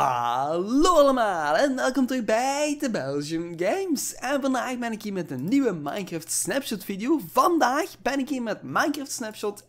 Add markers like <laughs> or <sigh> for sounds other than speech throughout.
Hallo allemaal en welkom terug bij de Belgium Games. En vandaag ben ik hier met een nieuwe Minecraft Snapshot video. Vandaag ben ik hier met Minecraft Snapshot 21W06A.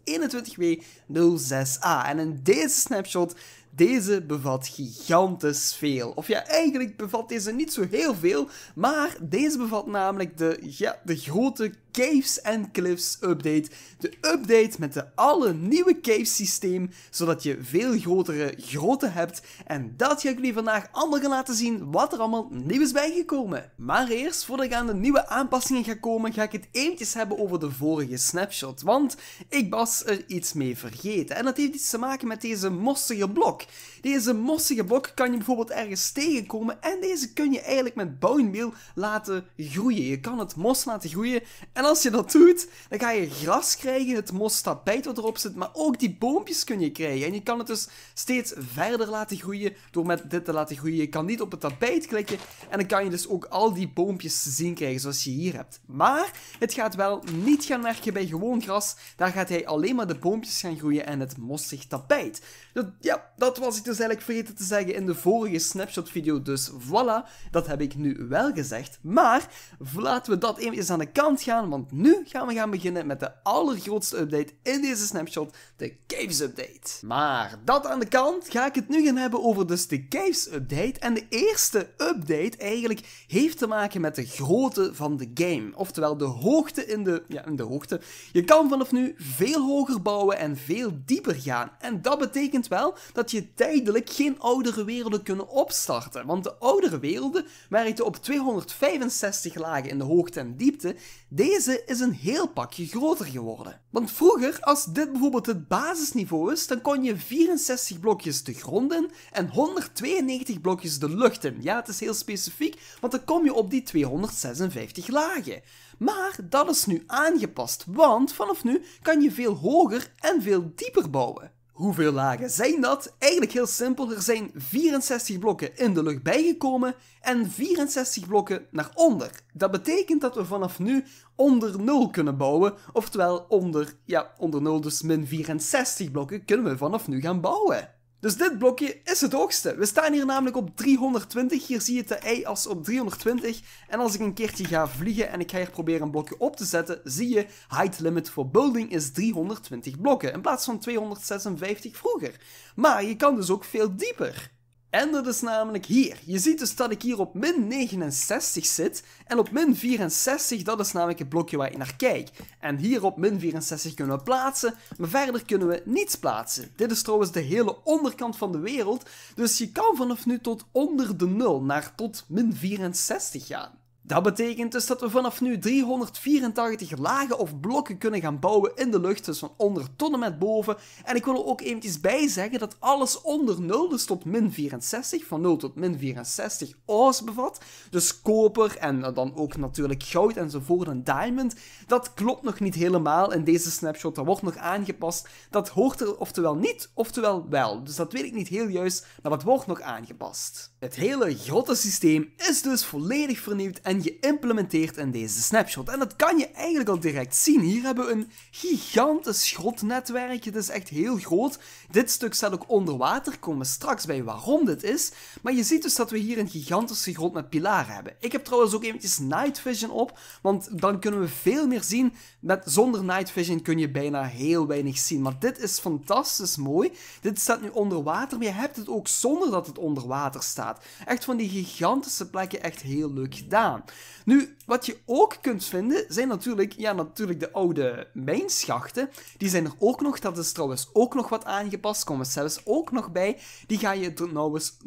En in deze snapshot, deze bevat gigantisch veel. Of ja, eigenlijk bevat deze niet zo heel veel, maar deze bevat namelijk de, ja, de grote Caves and Cliffs update. De update met de alle nieuwe caves systeem, zodat je veel grotere grotten hebt. En dat ga ik jullie vandaag allemaal gaan laten zien wat er allemaal nieuw is bijgekomen. Maar eerst, voordat ik aan de nieuwe aanpassingen ga komen, ga ik het eventjes hebben over de vorige snapshot. Want ik was er iets mee vergeten. En dat heeft iets te maken met deze mossige blok. Deze mossige blok kan je bijvoorbeeld ergens tegenkomen en deze kun je eigenlijk met bouwmeel laten groeien. Je kan het mos laten groeien en als je dat doet, dan ga je gras krijgen, het mos tapijt wat erop zit, maar ook die boompjes kun je krijgen. En je kan het dus steeds verder laten groeien door met dit te laten groeien. Je kan niet op het tapijt klikken en dan kan je dus ook al die boompjes te zien krijgen zoals je hier hebt. Maar het gaat wel niet gaan werken bij gewoon gras. Daar gaat hij alleen maar de boompjes gaan groeien en het mossig tapijt. Dat, ja, dat was ik dus eigenlijk vergeten te zeggen in de vorige snapshot video. Dus voilà, dat heb ik nu wel gezegd. Maar laten we dat even aan de kant gaan want nu gaan we gaan beginnen met de allergrootste update in deze snapshot, de Caves Update. Maar dat aan de kant, ga ik het nu gaan hebben over dus de Caves Update. En de eerste update eigenlijk heeft te maken met de grootte van de game, oftewel de hoogte in de... ja, in de hoogte. Je kan vanaf nu veel hoger bouwen en veel dieper gaan. En dat betekent wel dat je tijdelijk geen oudere werelden kunnen opstarten, want de oudere werelden werken op 265 lagen in de hoogte en diepte deze is een heel pakje groter geworden. Want vroeger, als dit bijvoorbeeld het basisniveau is, dan kon je 64 blokjes de grond in en 192 blokjes de lucht in. Ja, het is heel specifiek, want dan kom je op die 256 lagen. Maar dat is nu aangepast, want vanaf nu kan je veel hoger en veel dieper bouwen. Hoeveel lagen zijn dat? Eigenlijk heel simpel, er zijn 64 blokken in de lucht bijgekomen en 64 blokken naar onder. Dat betekent dat we vanaf nu onder 0 kunnen bouwen, oftewel onder, ja, onder 0 dus min 64 blokken kunnen we vanaf nu gaan bouwen. Dus dit blokje is het hoogste. We staan hier namelijk op 320. Hier zie je de i as op 320. En als ik een keertje ga vliegen en ik ga hier proberen een blokje op te zetten, zie je height limit for building is 320 blokken in plaats van 256 vroeger. Maar je kan dus ook veel dieper. En dat is namelijk hier. Je ziet dus dat ik hier op min 69 zit. En op min 64, dat is namelijk het blokje waar je naar kijkt. En hier op min 64 kunnen we plaatsen, maar verder kunnen we niets plaatsen. Dit is trouwens de hele onderkant van de wereld. Dus je kan vanaf nu tot onder de 0, naar tot min 64 gaan. Dat betekent dus dat we vanaf nu 384 lagen of blokken kunnen gaan bouwen in de lucht, dus van onder tot en met boven. En ik wil er ook eventjes bij zeggen dat alles onder 0, dus tot min 64, van 0 tot min 64 oz bevat. Dus koper en eh, dan ook natuurlijk goud enzovoort en diamond. Dat klopt nog niet helemaal in deze snapshot, dat wordt nog aangepast. Dat hoort er oftewel niet, oftewel wel. Dus dat weet ik niet heel juist, maar dat wordt nog aangepast. Het hele systeem is dus volledig vernieuwd en je geïmplementeerd in deze snapshot. En dat kan je eigenlijk al direct zien. Hier hebben we een gigantisch grotnetwerk. Het is echt heel groot. Dit stuk staat ook onder water. Komen straks bij waarom dit is. Maar je ziet dus dat we hier een gigantische grot met pilaren hebben. Ik heb trouwens ook eventjes night vision op, want dan kunnen we veel meer zien. Met, zonder night vision kun je bijna heel weinig zien. Maar dit is fantastisch mooi. Dit staat nu onder water, maar je hebt het ook zonder dat het onder water staat. Echt van die gigantische plekken echt heel leuk gedaan. Nu, wat je ook kunt vinden, zijn natuurlijk, ja, natuurlijk de oude mijnschachten. Die zijn er ook nog. Dat is trouwens ook nog wat aangepast. Komen zelfs ook nog bij. Die ga je trouwens,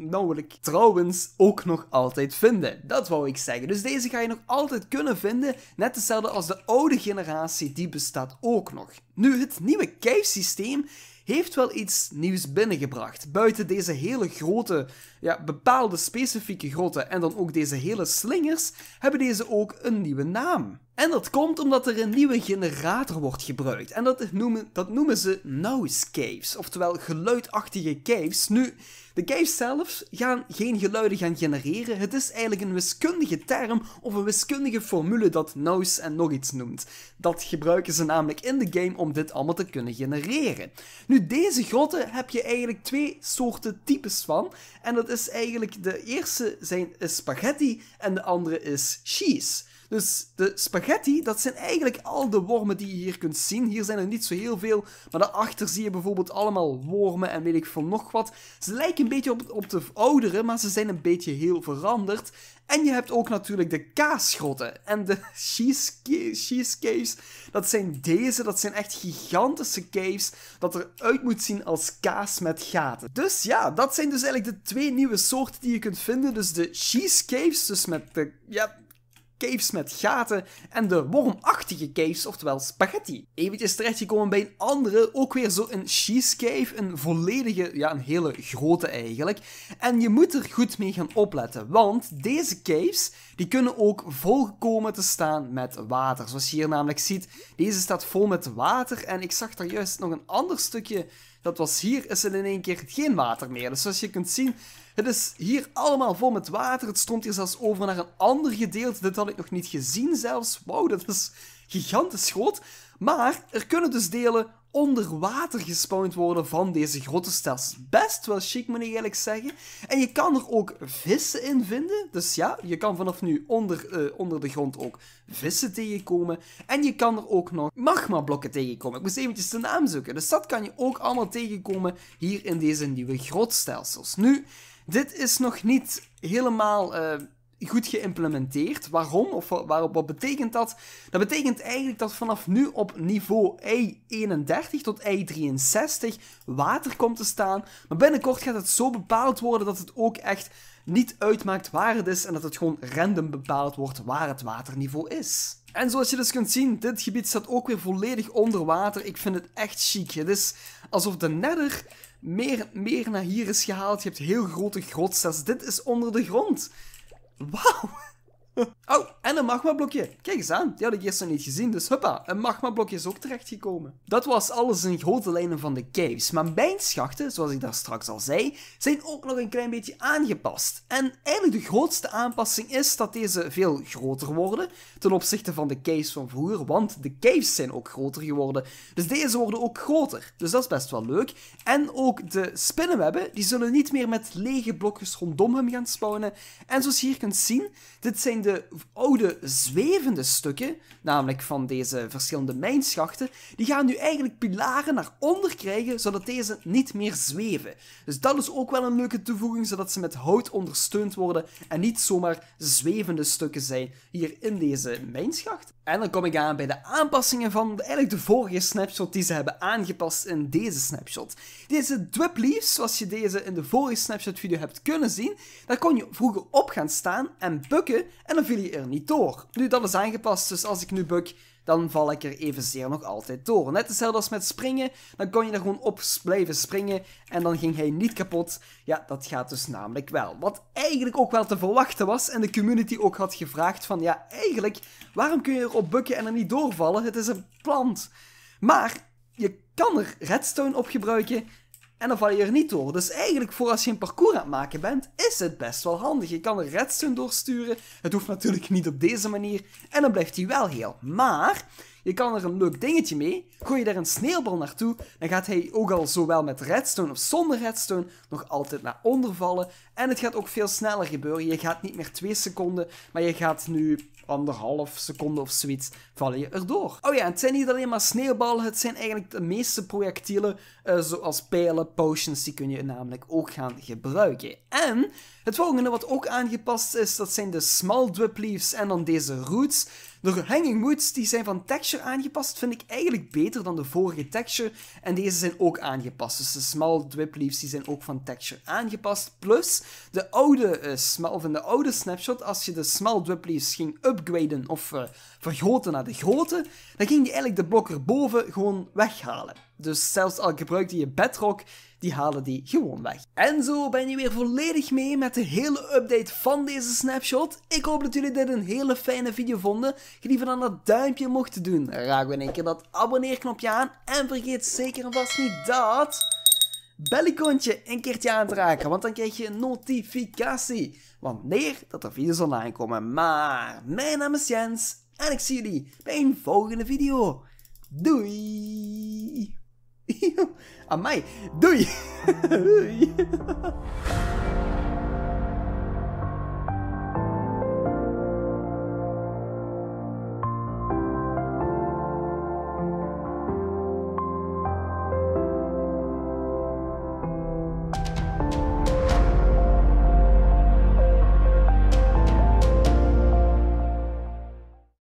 trouwens ook nog altijd vinden. Dat wou ik zeggen. Dus deze ga je nog altijd kunnen vinden. Net dezelfde als de oude generatie. Die bestaat ook nog. Nu, het nieuwe systeem heeft wel iets nieuws binnengebracht. Buiten deze hele grote, ja, bepaalde specifieke grotten en dan ook deze hele slingers, hebben deze ook een nieuwe naam. En dat komt omdat er een nieuwe generator wordt gebruikt. En dat noemen, dat noemen ze noise caves, oftewel geluidachtige caves. Nu, de caves zelf gaan geen geluiden gaan genereren. Het is eigenlijk een wiskundige term of een wiskundige formule dat noise en nog iets noemt. Dat gebruiken ze namelijk in de game om dit allemaal te kunnen genereren. Nu, deze grotten heb je eigenlijk twee soorten types van. En dat is eigenlijk de eerste zijn spaghetti en de andere is cheese. Dus de spaghetti, dat zijn eigenlijk al de wormen die je hier kunt zien. Hier zijn er niet zo heel veel, maar daarachter zie je bijvoorbeeld allemaal wormen en weet ik van nog wat. Ze lijken een beetje op, op de oudere, maar ze zijn een beetje heel veranderd. En je hebt ook natuurlijk de kaasgrotten en de <laughs> cheese caves. Dat zijn deze, dat zijn echt gigantische caves dat eruit moet zien als kaas met gaten. Dus ja, dat zijn dus eigenlijk de twee nieuwe soorten die je kunt vinden. Dus de cheese caves, dus met de... Ja, caves met gaten en de wormachtige caves, oftewel spaghetti. Eventjes terechtgekomen bij een andere, ook weer zo'n cheese cave, een volledige, ja een hele grote eigenlijk. En je moet er goed mee gaan opletten, want deze caves, die kunnen ook volkomen te staan met water. Zoals je hier namelijk ziet, deze staat vol met water en ik zag daar juist nog een ander stukje dat was hier, is er in één keer geen water meer. Dus zoals je kunt zien, het is hier allemaal vol met water. Het stroomt hier zelfs over naar een ander gedeelte. Dit had ik nog niet gezien zelfs. Wauw, dat is gigantisch groot. Maar er kunnen dus delen onder water gespoeld worden van deze stelsels Best wel chic, moet ik eerlijk zeggen. En je kan er ook vissen in vinden. Dus ja, je kan vanaf nu onder, eh, onder de grond ook vissen tegenkomen. En je kan er ook nog magma blokken tegenkomen. Ik moest eventjes de naam zoeken. Dus dat kan je ook allemaal tegenkomen hier in deze nieuwe grotstelsels. Nu, dit is nog niet helemaal... Eh, goed geïmplementeerd. Waarom? Of wat betekent dat? Dat betekent eigenlijk dat vanaf nu op niveau E31 tot E63 water komt te staan. Maar binnenkort gaat het zo bepaald worden dat het ook echt niet uitmaakt waar het is en dat het gewoon random bepaald wordt waar het waterniveau is. En zoals je dus kunt zien, dit gebied staat ook weer volledig onder water. Ik vind het echt chic. Het is alsof de nether meer, meer naar hier is gehaald. Je hebt heel grote grotses. Dit is onder de grond. Wow. <laughs> <laughs> oh, en een magmablokje. Kijk eens aan, die had ik eerst nog niet gezien. Dus huppa, een magmablokje is ook terechtgekomen. Dat was alles in grote lijnen van de caves. Maar mijn schachten, zoals ik daar straks al zei, zijn ook nog een klein beetje aangepast. En eigenlijk de grootste aanpassing is dat deze veel groter worden ten opzichte van de caves van vroeger. Want de caves zijn ook groter geworden. Dus deze worden ook groter. Dus dat is best wel leuk. En ook de spinnenwebben, die zullen niet meer met lege blokjes rondom hem gaan spawnen. En zoals je hier kunt zien, dit zijn de oude zwevende stukken, namelijk van deze verschillende mijnschachten, die gaan nu eigenlijk pilaren naar onder krijgen, zodat deze niet meer zweven. Dus dat is ook wel een leuke toevoeging, zodat ze met hout ondersteund worden en niet zomaar zwevende stukken zijn hier in deze mijnschacht. En dan kom ik aan bij de aanpassingen van eigenlijk de vorige snapshot die ze hebben aangepast in deze snapshot. Deze leaves, zoals je deze in de vorige snapshot video hebt kunnen zien, daar kon je vroeger op gaan staan en bukken en en dan viel hij er niet door. Nu, dat is aangepast, dus als ik nu buk, dan val ik er evenzeer nog altijd door. Net hetzelfde als met springen, dan kon je er gewoon op blijven springen en dan ging hij niet kapot. Ja, dat gaat dus namelijk wel. Wat eigenlijk ook wel te verwachten was en de community ook had gevraagd van ja, eigenlijk, waarom kun je erop bukken en er niet doorvallen? Het is een plant. Maar je kan er redstone op gebruiken en dan val je er niet door. Dus eigenlijk voor als je een parcours aan het maken bent, is het best wel handig. Je kan er redstone doorsturen. Het hoeft natuurlijk niet op deze manier. En dan blijft hij wel heel. Maar je kan er een leuk dingetje mee. Gooi je daar een sneeuwbal naartoe, dan gaat hij ook al zowel met redstone of zonder redstone nog altijd naar onder vallen. En het gaat ook veel sneller gebeuren. Je gaat niet meer 2 seconden, maar je gaat nu anderhalf seconde of zoiets vallen je erdoor. Oh ja, het zijn niet alleen maar sneeuwballen, het zijn eigenlijk de meeste projectielen, eh, zoals pijlen, potions, die kun je namelijk ook gaan gebruiken. En het volgende wat ook aangepast is, dat zijn de small drip leaves en dan deze roots. De hanging moods die zijn van texture aangepast, vind ik eigenlijk beter dan de vorige texture. En deze zijn ook aangepast. Dus de small drip leaves die zijn ook van texture aangepast. Plus de oude, eh, small, of in de oude snapshot, als je de small drip leaves ging upgraden of eh, vergroten naar de grote, dan ging je eigenlijk de blok erboven gewoon weghalen. Dus zelfs al gebruikte je bedrock, die halen die gewoon weg. En zo ben je weer volledig mee met de hele update van deze snapshot. Ik hoop dat jullie dit een hele fijne video vonden. Gelieve dan dat duimpje mocht doen. Raak we in één keer dat abonneerknopje aan. En vergeet zeker en vast niet dat... Bellicontje een keertje aan te raken, want dan krijg je een notificatie. Wanneer dat er video's online komen. Maar mijn naam is Jens en ik zie jullie bij een volgende video. Doei! Am I? Do